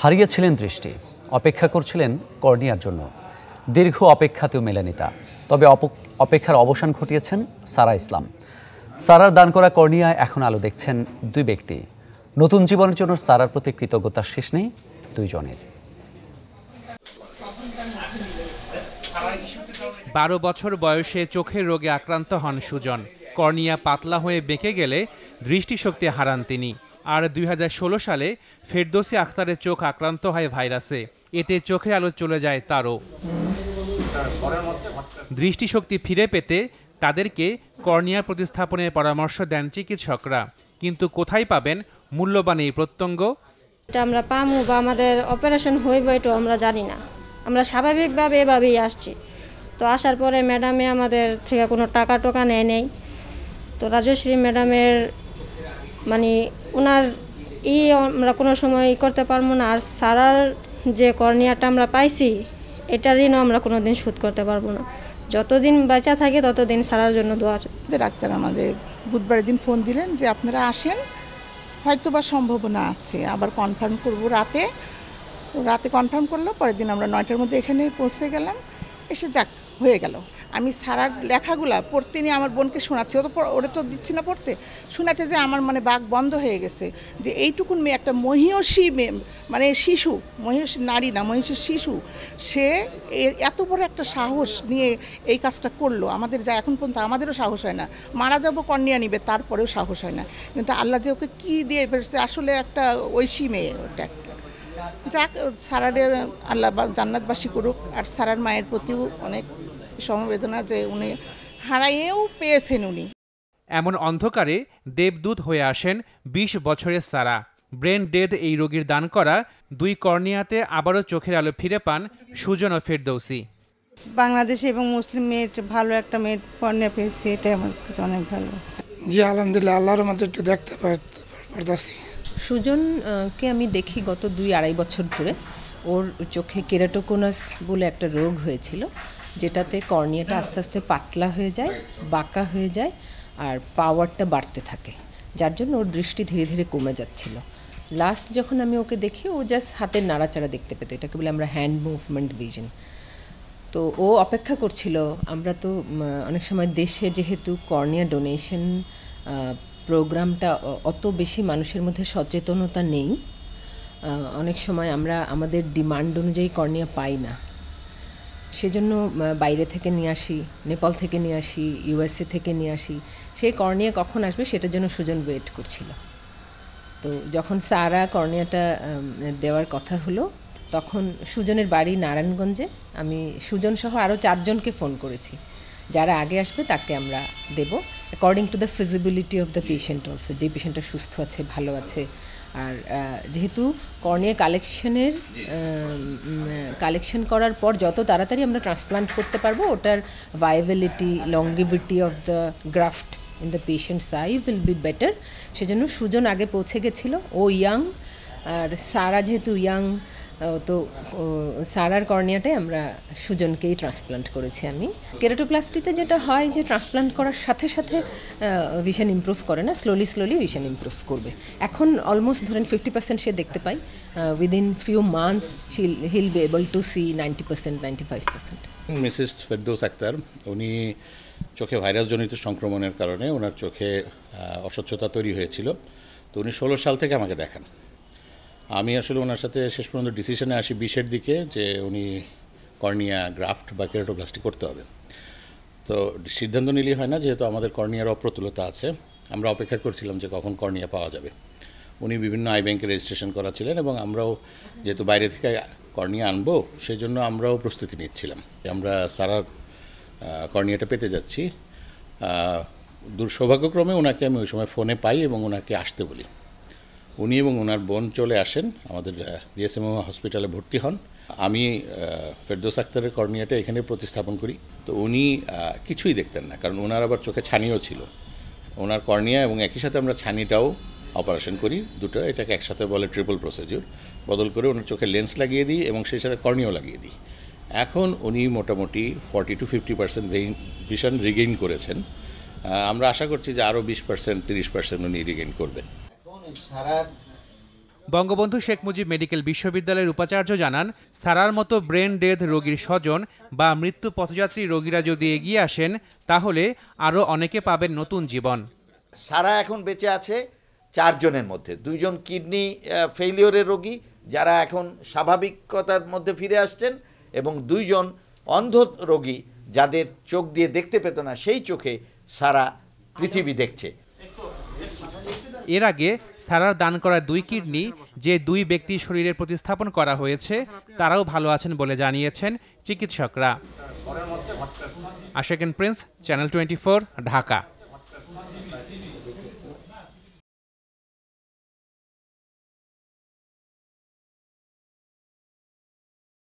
হারিয়েছিলেন দৃষ্টি অপেক্ষা করছিলেন কর্নিয়ার জন্য দীর্ঘ অপেক্ষাতেও মেলেনি তা তবে অপেক্ষার অবসান ঘটিয়েছেন সারা ইসলাম সারার দান করা কর্নিয়ায় এখন আলো দেখছেন দুই ব্যক্তি নতুন জীবনের জন্য সারার প্রতি কৃতজ্ঞতার শেষ নেই দুইজনের বারো বছর বয়সে চোখের রোগে আক্রান্ত হন সুজন কর্নিয়া পাতলা হয়ে বেঁকে গেলে দৃষ্টিশক্তি হারান তিনি আর দুই সালে ফেরদোসি আক্তারের চোখ আক্রান্ত হয় ভাইরাসে এতে চোখের আলো চলে যায় তারও দৃষ্টিশক্তি ফিরে পেতে তাদেরকে কর্নিয়া প্রতিস্থাপনের পরামর্শ দেন চিকিৎসকরা কিন্তু কোথায় পাবেন মূল্যবান এই প্রত্যঙ্গ এটা আমরা পামু বা আমাদের অপারেশন হইব এটা আমরা জানি না আমরা স্বাভাবিকভাবে এভাবেই আসছি তো আসার পরে ম্যাডামে আমাদের থেকে কোনো টাকা টোকা নেয় নেই তো রাজশ্রী ম্যাডামের মানে ওনার ই আমরা কোনো সময় করতে পারবো না আর সারার যে কর্নিয়াটা আমরা পাইছি এটার ঋণও আমরা কোনো দিন শোধ করতে পারবো না যতদিন বাঁচা থাকে ততদিন সারার জন্য দোয়া ডাক্তার আমাদের বুধবারের দিন ফোন দিলেন যে আপনারা আসেন হয়তো বা সম্ভাবনা আছে আবার কনফার্ম করব রাতে রাতে কনফার্ম করলো পরের দিন আমরা নয়টার মধ্যে এখানে পৌঁছে গেলাম এসে যাক হয়ে গেল আমি সারার লেখাগুলা পড়তে নিয়ে আমার বোনকে শোনাচ্ছি অত ওরে ওরা তো দিচ্ছি না পড়তে শোনাচ্ছে যে আমার মানে বাঘ বন্ধ হয়ে গেছে যে এইটুকুন মেয়ে একটা মহিষী মেয়ে মানে শিশু মহিষী নারী না মহিষী শিশু সে এত বড় একটা সাহস নিয়ে এই কাজটা করলো আমাদের যা এখন পর্যন্ত আমাদেরও সাহস হয় না মারা যাবো কর্নিয়া নিবে তারপরেও সাহস হয় না কিন্তু আল্লাহ যে ওকে কী দিয়ে ফেলছে আসলে একটা ঐশী মেয়ে ওটা একটা যাক সারারে আল্লাহ জান্নাতবাসী করুক আর সারার মায়ের প্রতিও অনেক সমবেদনা যে উনি হারাইয়েও পেয়েছেন উনি এমন অন্ধকারে দেবদূত হয়ে আসেন ২০ বছরের সারা ব্রেন ডেড এই রোগীর দান করা দুই কর্নিয়াতে আবারও চোখের আলো ফিরে পান সুজন ও ফেরদৌসি বাংলাদেশে এবং মুসলিম মেয়ের ভালো একটা মেয়ের কর্নিয়া পেয়েছি এটা আমার অনেক ভালো জি আলহামদুলিল্লাহ আল্লাহর মধ্যে একটু দেখতে পারতাছি সুজনকে আমি দেখি গত দুই আড়াই বছর ধরে ওর চোখে কেরাটোকোনাস বলে একটা রোগ হয়েছিল যেটাতে কর্নিয়াটা আস্তে আস্তে পাতলা হয়ে যায় বাঁকা হয়ে যায় আর পাওয়ারটা বাড়তে থাকে যার জন্য ওর দৃষ্টি ধীরে ধীরে কমে যাচ্ছিল লাস্ট যখন আমি ওকে দেখি ও জাস্ট হাতের নাড়াচাড়া দেখতে পেতো এটাকে বলে আমরা হ্যান্ড মুভমেন্ট ভিজন তো ও অপেক্ষা করছিল আমরা তো অনেক সময় দেশে যেহেতু কর্নিয়া ডোনেশন প্রোগ্রামটা অত বেশি মানুষের মধ্যে সচেতনতা নেই অনেক সময় আমরা আমাদের ডিমান্ড অনুযায়ী কর্নিয়া পাই না সেজন্য বাইরে থেকে নিয়ে আসি নেপাল থেকে নিয়ে আসি ইউএসএ থেকে নিয়ে আসি সেই কর্নিয়া কখন আসবে সেটার জন্য সুজন ওয়েট করছিল তো যখন সারা কর্নিয়াটা দেওয়ার কথা হলো তখন সুজনের বাড়ি নারায়ণগঞ্জে আমি সুজন সহ আরও চারজনকে ফোন করেছি যারা আগে আসবে তাকে আমরা দেব according to the feasibility of the patient also যে পেশেন্টটা সুস্থ আছে ভালো আছে আর যেহেতু কর্নে কালেকশনের কালেকশন করার পর যত তাড়াতাড়ি আমরা ট্রান্সপ্লান্ট করতে পারবো ওটার viability longevity of the graft in the patients I will be better সেজন্য সুজন আগে পৌঁছে গেছিলো ও ইয়াং আর সারা যেহেতু ইয়াং তো সারার কর্নিয়াটায় আমরা সুজনকেই ট্রান্সপ্লান্ট করেছি আমি কেরাটোপ্লাস্টিতে যেটা হয় যে ট্রান্সপ্লান্ট করার সাথে সাথে ভিশন ইম্প্রুভ করে না স্লোলি স্লোলি ভিশন ইম্প্রুভ করবে এখন অলমোস্ট ধরেন ফিফটি পার্সেন্ট সে দেখতে পাই within few months she'll he'll be able to see ninety percent ninety five percent Mrs Ferdous Akter উনি চোখে ভাইরাসজনিত সংক্রমণের কারণে ওনার চোখে অস্বচ্ছতা তৈরি হয়েছিল তো উনি ষোলো সাল থেকে আমাকে দেখান আমি আসলে ওনার সাথে শেষ পর্যন্ত ডিসিশনে আসি বিশের দিকে যে উনি কর্নিয়া গ্রাফট বা কেরাটোপ্লাস্টি করতে হবে তো সিদ্ধান্ত নিলেই হয় না যেহেতু আমাদের কর্নিয়ার অপ্রতুলতা আছে আমরা অপেক্ষা করছিলাম যে কখন কর্নিয়া পাওয়া যাবে উনি বিভিন্ন আই ব্যাংকে রেজিস্ট্রেশন করা ছিলেন এবং আমরাও যেহেতু বাইরে থেকে কর্নিয়া আনবো সেই জন্য আমরাও প্রস্তুতি নিচ্ছিলাম আমরা সারার কর্নিয়াটা পেতে যাচ্ছি দুর্সৌভাগ্যক্রমে ওনাকে আমি ওই সময় ফোনে পাই এবং ওনাকে আসতে বলি উনি এবং ওনার বোন চলে আসেন আমাদের বিএসএমএম হসপিটালে ভর্তি হন আমি ফেরদোস আক্তারের কর্নিয়াটা এখানে প্রতিস্থাপন করি তো উনি কিছুই দেখতেন না কারণ ওনার আবার চোখে ছানিও ছিল ওনার কর্নিয়া এবং একই সাথে আমরা ছানিটাও অপারেশন করি দুটো এটাকে একসাথে বলে ট্রিপল প্রসিজিওর বদল করে ওনার চোখে লেন্স লাগিয়ে দিই এবং সেই সাথে কর্নিয়াও লাগিয়ে দিই এখন উনি মোটামুটি forty to fifty percent vision regain করেছেন আমরা আশা করছি যে আরও বিশ পার্সেন্ট তিরিশ পার্সেন্ট উনি রিগেইন করবেন বঙ্গবন্ধু শেখ মুজিব মেডিকেল বিশ্ববিদ্যালয়ের উপাচার্য জানান সারার মতো ব্রেন ডেথ রোগীর স্বজন বা মৃত্যু পথযাত্রী রোগীরা যদি এগিয়ে আসেন তাহলে আরও অনেকে পাবেন নতুন জীবন সারা এখন বেঁচে আছে চারজনের মধ্যে দুইজন কিডনি ফেলিওরের রোগী যারা এখন স্বাভাবিকতার মধ্যে ফিরে আসছেন এবং দুইজন অন্ধ রোগী যাদের চোখ দিয়ে দেখতে পেত না সেই চোখে সারা পৃথিবী দেখছে এর আগে সারার দান করা দুই কিডনি যে দুই ব্যক্তি শরীরে প্রতিস্থাপন করা হয়েছে তারাও ভালো আছেন বলে জানিয়েছেন চিকিৎসকরা আশেকেন প্রিন্স চ্যানেল টোয়েন্টি ঢাকা